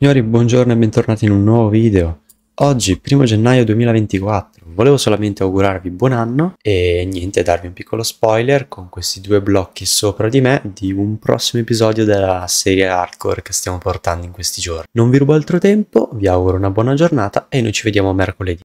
Signori, buongiorno e bentornati in un nuovo video. Oggi, 1 gennaio 2024, volevo solamente augurarvi buon anno e niente, darvi un piccolo spoiler con questi due blocchi sopra di me di un prossimo episodio della serie hardcore che stiamo portando in questi giorni. Non vi rubo altro tempo, vi auguro una buona giornata e noi ci vediamo mercoledì.